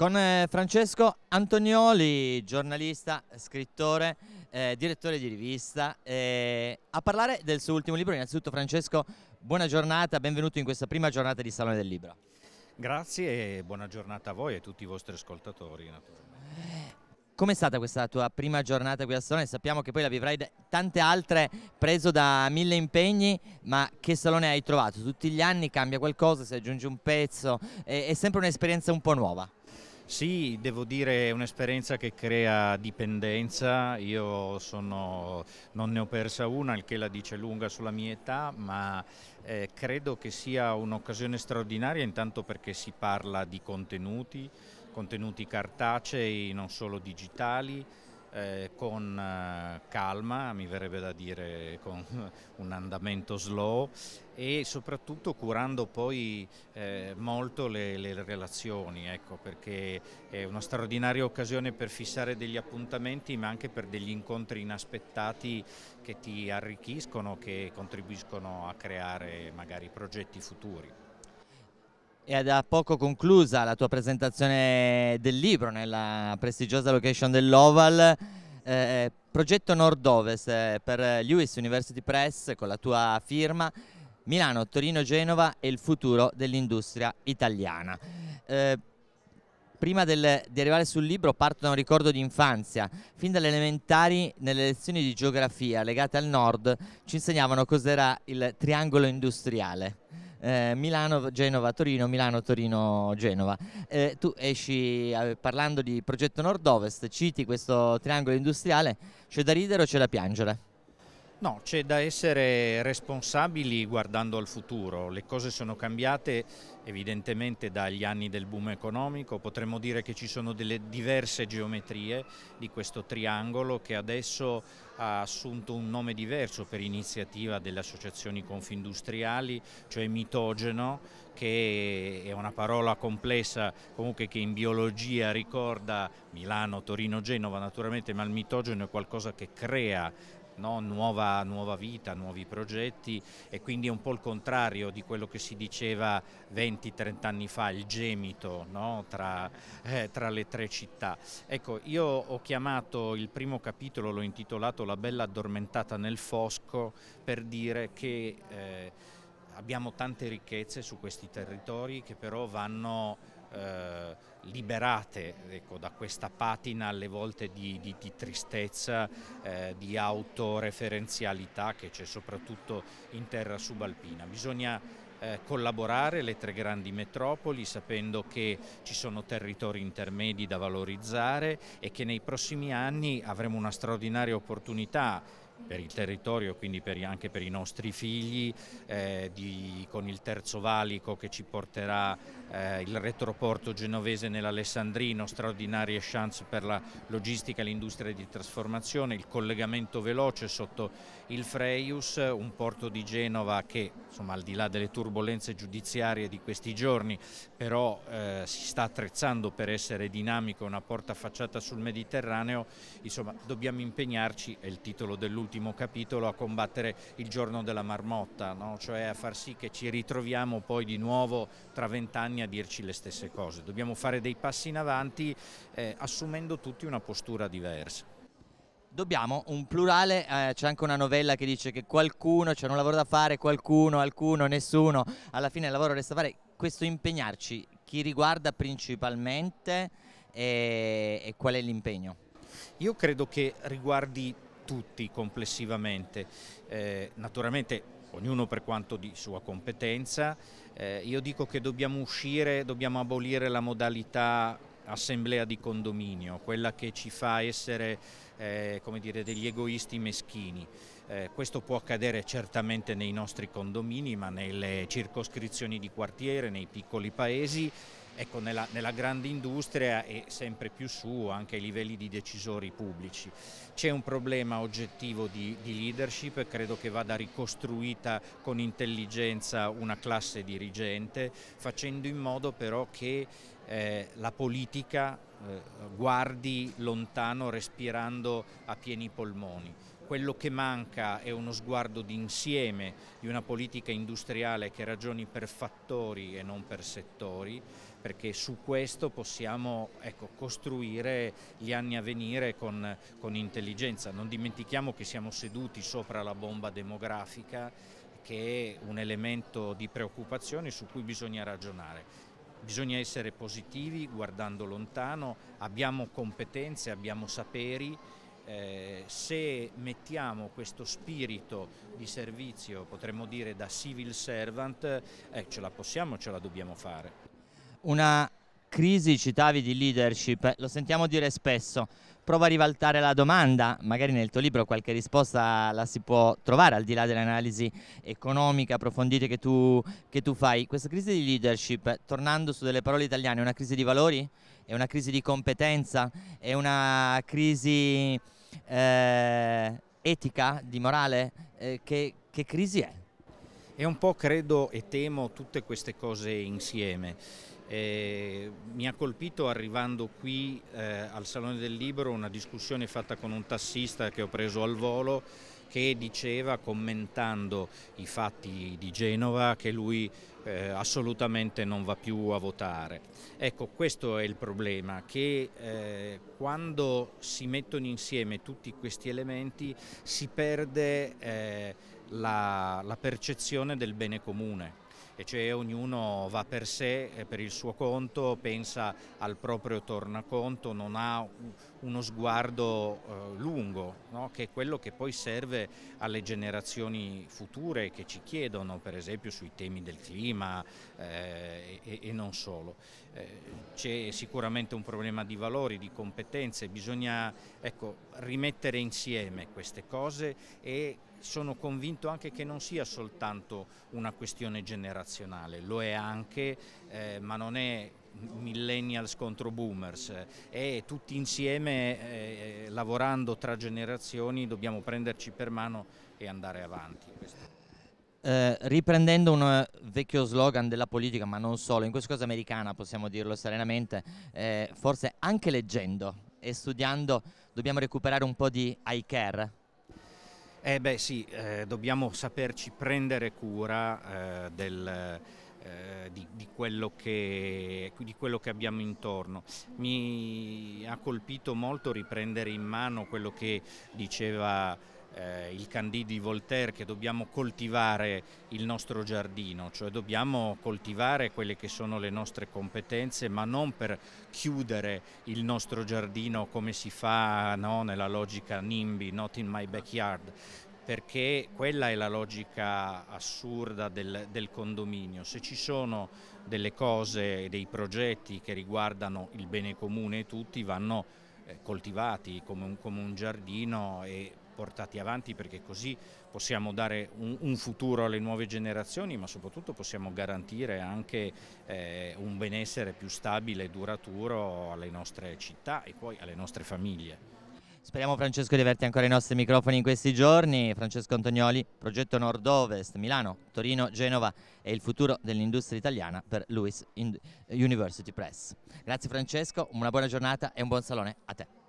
Con eh, Francesco Antonioli, giornalista, scrittore, eh, direttore di rivista, eh, a parlare del suo ultimo libro. Innanzitutto Francesco, buona giornata, benvenuto in questa prima giornata di Salone del Libro. Grazie e buona giornata a voi e a tutti i vostri ascoltatori. Com'è stata questa tua prima giornata qui a Salone? Sappiamo che poi la vivrai tante altre preso da mille impegni, ma che Salone hai trovato? Tutti gli anni cambia qualcosa, si aggiunge un pezzo, è, è sempre un'esperienza un po' nuova. Sì, devo dire è un'esperienza che crea dipendenza, io sono, non ne ho persa una, il che la dice lunga sulla mia età, ma eh, credo che sia un'occasione straordinaria intanto perché si parla di contenuti, contenuti cartacei, non solo digitali, eh, con eh, calma, mi verrebbe da dire con un andamento slow e soprattutto curando poi eh, molto le, le relazioni, ecco, perché è una straordinaria occasione per fissare degli appuntamenti ma anche per degli incontri inaspettati che ti arricchiscono, che contribuiscono a creare magari progetti futuri. È da poco conclusa la tua presentazione del libro nella prestigiosa location dell'Oval. Eh, progetto Nord-Ovest eh, per Lewis University Press con la tua firma. Milano, Torino, Genova e il futuro dell'industria italiana. Eh, prima del, di arrivare sul libro parto da un ricordo di infanzia. Fin dalle elementari, nelle lezioni di geografia legate al nord, ci insegnavano cos'era il triangolo industriale eh, Milano-Genova-Torino, Milano-Torino-Genova. Eh, tu esci eh, parlando di progetto nord-ovest, citi questo triangolo industriale, c'è da ridere o c'è da piangere? No, c'è da essere responsabili guardando al futuro. Le cose sono cambiate evidentemente dagli anni del boom economico, potremmo dire che ci sono delle diverse geometrie di questo triangolo che adesso ha assunto un nome diverso per iniziativa delle associazioni confindustriali, cioè mitogeno, che è una parola complessa comunque che in biologia ricorda Milano, Torino, Genova naturalmente, ma il mitogeno è qualcosa che crea no? nuova, nuova, vita, nuovi progetti e quindi è un po' il contrario di quello che si diceva 20-30 anni fa, il gemito no? tra, eh, tra, le tre città. Ecco, io ho chiamato il primo capitolo, l'ho intitolato La bella addormentata nel fosco per dire che eh, abbiamo tante ricchezze su questi territori che però vanno eh, liberate ecco, da questa patina alle volte di, di, di tristezza, eh, di autoreferenzialità che c'è soprattutto in terra subalpina. Bisogna eh, collaborare le tre grandi metropoli sapendo che ci sono territori intermedi da valorizzare e che nei prossimi anni avremo una straordinaria opportunità per il territorio, quindi per, anche per i nostri figli, eh, di, con il terzo valico che ci porterà eh, il retroporto genovese nell'Alessandrino, straordinarie chance per la logistica e l'industria di trasformazione, il collegamento veloce sotto il Freius, un porto di Genova che insomma, al di là delle turbulenze giudiziarie di questi giorni però eh, si sta attrezzando per essere dinamico, una porta facciata sul Mediterraneo, insomma dobbiamo impegnarci, è il titolo dell'ultimo nell'ultimo capitolo a combattere il giorno della marmotta, no? cioè a far sì che ci ritroviamo poi di nuovo tra vent'anni a dirci le stesse cose. Dobbiamo fare dei passi in avanti eh, assumendo tutti una postura diversa. Dobbiamo, un plurale, eh, c'è anche una novella che dice che qualcuno, c'è un lavoro da fare, qualcuno, alcuno, nessuno, alla fine il lavoro resta da fare, questo impegnarci, chi riguarda principalmente e, eh, e qual è l'impegno? Io credo che riguardi tutti complessivamente, eh, naturalmente ognuno per quanto di sua competenza. Eh, io dico che dobbiamo uscire, dobbiamo abolire la modalità assemblea di condominio, quella che ci fa essere eh, dire, degli egoisti meschini. Eh, questo può accadere certamente nei nostri condomini, ma nelle circoscrizioni di quartiere, nei piccoli paesi Ecco, nella, nella, grande industria e sempre più su anche ai livelli di decisori pubblici. C'è un problema oggettivo di, di leadership, credo che vada ricostruita con intelligenza una classe dirigente, facendo in modo però che eh, la politica eh, guardi lontano respirando a pieni polmoni. Quello che manca è uno sguardo d'insieme di una politica industriale che ragioni per fattori e non per settori, perché su questo possiamo ecco, costruire gli anni a venire con, con intelligenza. Non dimentichiamo che siamo seduti sopra la bomba demografica che è un elemento di preoccupazione su cui bisogna ragionare Bisogna essere positivi guardando lontano, abbiamo competenze, abbiamo saperi, eh, se mettiamo questo spirito di servizio, potremmo dire da civil servant, eh, ce la possiamo, ce la dobbiamo fare. Una crisi citavi di leadership, lo sentiamo dire spesso. Prova a rivaltare la domanda, magari nel tuo libro qualche risposta la si può trovare al di là dell'analisi economica approfondita che tu, che tu fai. Questa crisi di leadership, tornando su delle parole italiane, è una crisi di valori? È una crisi di competenza? È una crisi eh, etica, di morale? Eh, che, che crisi è? È un po', credo e temo, tutte queste cose insieme. Eh, mi ha colpito arrivando qui eh, al Salone del Libro una discussione fatta con un tassista che ho preso al volo che diceva commentando i fatti di Genova che lui eh, assolutamente non va più a votare. Ecco, questo è il problema, che eh, quando si mettono insieme tutti questi elementi si perde eh, la, la percezione del bene comune e cioè ognuno va per sé, eh, per il suo conto, pensa al proprio tornaconto, non ha uno sguardo eh, lungo, no? che è quello che poi serve alle generazioni future che ci chiedono, per esempio sui temi del clima eh, e, e, non solo. Eh, c'è sicuramente un problema di valori, di competenze, bisogna ecco, rimettere insieme queste cose e sono convinto anche che non sia soltanto una questione generazionale, lo è anche, eh, ma non è millennials contro boomers e tutti insieme eh, lavorando tra generazioni dobbiamo prenderci per mano e andare avanti. Eh, riprendendo un eh, vecchio slogan della politica, ma non solo, in questa cosa americana possiamo dirlo serenamente, eh, forse anche leggendo e studiando dobbiamo recuperare un po' di I care, eh beh sì, eh, dobbiamo saperci prendere cura eh, del, eh, di, di, quello che, di, quello che, abbiamo intorno. Mi ha colpito molto riprendere in mano quello che diceva eh, il Candide di Voltaire che dobbiamo coltivare il nostro giardino, cioè dobbiamo coltivare quelle che sono le nostre competenze, ma non per chiudere il nostro giardino come si fa no, nella logica NIMBY, not in my backyard, perché quella è la logica assurda del, del, condominio. Se ci sono delle cose, dei progetti che riguardano il bene comune e tutti vanno eh, coltivati come un, come un giardino e portati avanti perché così possiamo dare un, un futuro alle nuove generazioni ma soprattutto possiamo garantire anche eh, un benessere più stabile e duraturo alle nostre città e poi alle nostre famiglie. Speriamo Francesco di averti ancora i nostri microfoni in questi giorni. Francesco Antonioli, progetto Nord-Ovest, Milano, Torino, Genova e il futuro dell'industria italiana per Lewis University Press. Grazie Francesco, una buona giornata e un buon salone a te.